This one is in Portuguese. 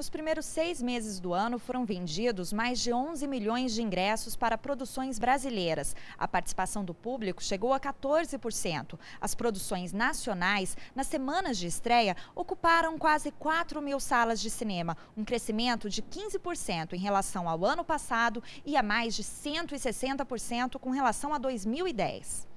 Nos primeiros seis meses do ano, foram vendidos mais de 11 milhões de ingressos para produções brasileiras. A participação do público chegou a 14%. As produções nacionais, nas semanas de estreia, ocuparam quase 4 mil salas de cinema, um crescimento de 15% em relação ao ano passado e a mais de 160% com relação a 2010.